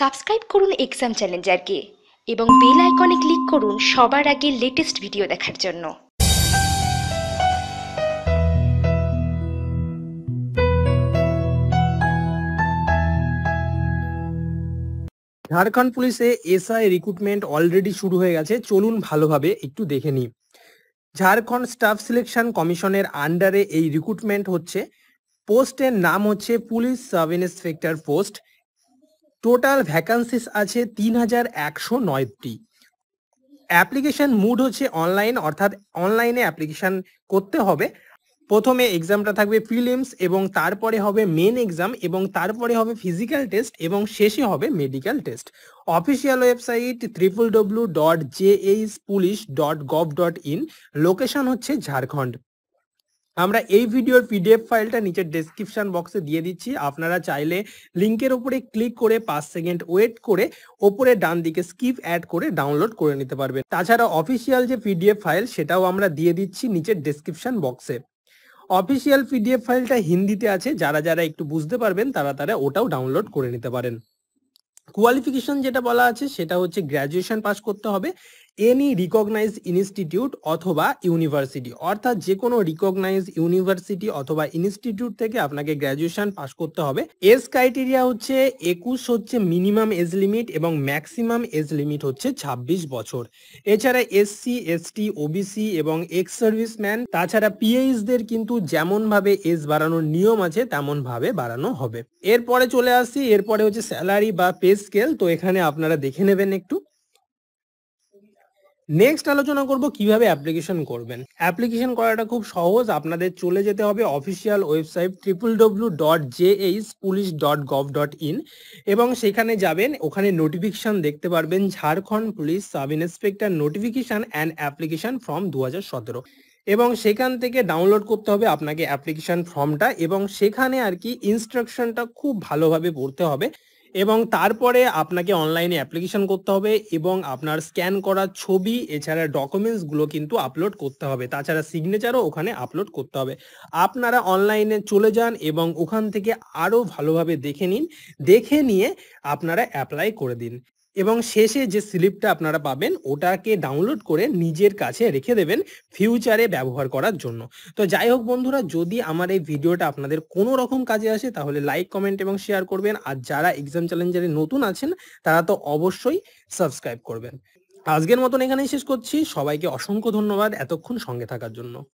subscribe করুন exam চ্যালেঞ্জারকে এবং bell আইকনে ক্লিক করুন সবার আগে লেটেস্ট ভিডিও দেখার জন্য ঝাড়খণ্ড পুলিশে এসআই রিক্রুটমেন্ট অলরেডি শুরু হয়ে গেছে চলুন ভালোভাবে একটু দেখে নিই ঝাড়খণ্ড স্টাফ সিলেকশন কমিশনের আন্ডারে এই রিক্রুটমেন্ট হচ্ছে পোস্টের নাম হচ্ছে police sub inspector post total vacancies আছে তিন হাজার একশো নয়টি অ্যাপ্লিকেশন মুড হচ্ছে অনলাইন অর্থাৎ অনলাইনে অ্যাপ্লিকেশন করতে হবে প্রথমে এক্সামটা থাকবে প্রিলিমস এবং তারপরে হবে মেন এক্সাম এবং তারপরে হবে ফিজিক্যাল টেস্ট এবং শেষে হবে medical test official website triple W dot J H police dot gov dot in location হচ্ছে ঝাড়খণ্ড আমরা এই ভিডিওর পিডিএফ ফাইলটা নিচের ডেসক্রিপশন বক্সে দিয়ে দিচ্ছি আপনারা চাইলে লিঙ্কের ওপরে ক্লিক করে পাঁচ সেকেন্ড ওয়েট করে ওপরে ডান দিকে স্কিপ অ্যাড করে ডাউনলোড করে নিতে পারবে তাছাড়া অফিসিয়াল যে পিডিএফ ফাইল সেটাও আমরা দিয়ে দিচ্ছি নিচের ডেসক্রিপশন বক্সে অফিসিয়াল পিডিএফ ফাইলটা হিন্দিতে আছে যারা যারা একটু বুঝতে পারবেন তারা তারা ওটাও ডাউনলোড করে নিতে পারেন কোয়ালিফিকেশন যেটা বলা আছে সেটা হচ্ছে গ্র্যাজুয়েশন পাস করতে হবে এনি রিকগনাইজড ইনস্টিটিউট অথবা ইউনিভার্সিটি অর্থাৎ যে কোনো রিকগনাইজড ইউনিভার্সিটি অথবা ইনস্টিটিউট থেকে আপনাকে গ্র্যাজুয়েশন পাস করতে হবে এজ ক্রাইটেরিয়া হচ্ছে একুশ হচ্ছে মিনিমাম এজ লিমিট এবং ম্যাক্সিমাম এজ লিমিট হচ্ছে ২৬ বছর এছাড়া এসসি এসটি ওবিসি এবং এক্স সার্ভিসম্যান তাছাড়া পিএইচদের কিন্তু যেমনভাবে এজ বাড়ানোর নিয়ম আছে তেমনভাবে বাড়ানো হবে এরপরে চলে আসছি এরপরে হচ্ছে স্যালারি বা পে স্কেল তো এখানে আপনারা দেখে নেবেন একটু নেক্সট আলোচনা করব কিভাবে অ্যাপ্লিকেশন করবেন অ্যাপ্লিকেশন করাটা খুব সহজ আপনাদের চলে যেতে হবে official website triple W dot J H police dot gov dot in এবং সেখানে যাবেন ওখানে নোটিফিকেশান দেখতে পারবেন Jharkhand police sub inspector notification and application form দু এবং সেখান থেকে ডাউনলোড করতে হবে আপনাকে অ্যাপ্লিকেশান ফর্মটা এবং সেখানে আর কি ইনস্ট্রাকশনটা খুব ভালোভাবে পড়তে হবে এবং তারপরে আপনাকে অনলাইনে অ্যাপ্লিকেশন করতে হবে এবং আপনার স্ক্যান করা ছবি এছাড়া ডকুমেন্টসগুলো কিন্তু আপলোড করতে হবে তাছাড়া সিগনেচারও ওখানে আপলোড করতে হবে আপনারা অনলাইনে চলে যান এবং ওখান থেকে আরও ভালোভাবে দেখে নিন দেখে নিয়ে আপনারা অ্যাপ্লাই করে দিন এবং শেষে যে স্লিপটা আপনারা পাবেন ওটাকে ডাউনলোড করে নিজের কাছে রেখে দেবেন ফিউচারে ব্যবহার করার জন্য তো যাই হোক বন্ধুরা যদি আমার এই ভিডিওটা আপনাদের কোনো রকম কাজে আসে তাহলে লাইক কমেন্ট এবং শেয়ার করবেন আর যারা এক্সাম চ্যালেঞ্জারে নতুন আছেন তারা তো অবশ্যই সাবস্ক্রাইব করবেন আজকের মতন এখানেই শেষ করছি সবাইকে অসংখ্য ধন্যবাদ এতক্ষণ সঙ্গে থাকার জন্য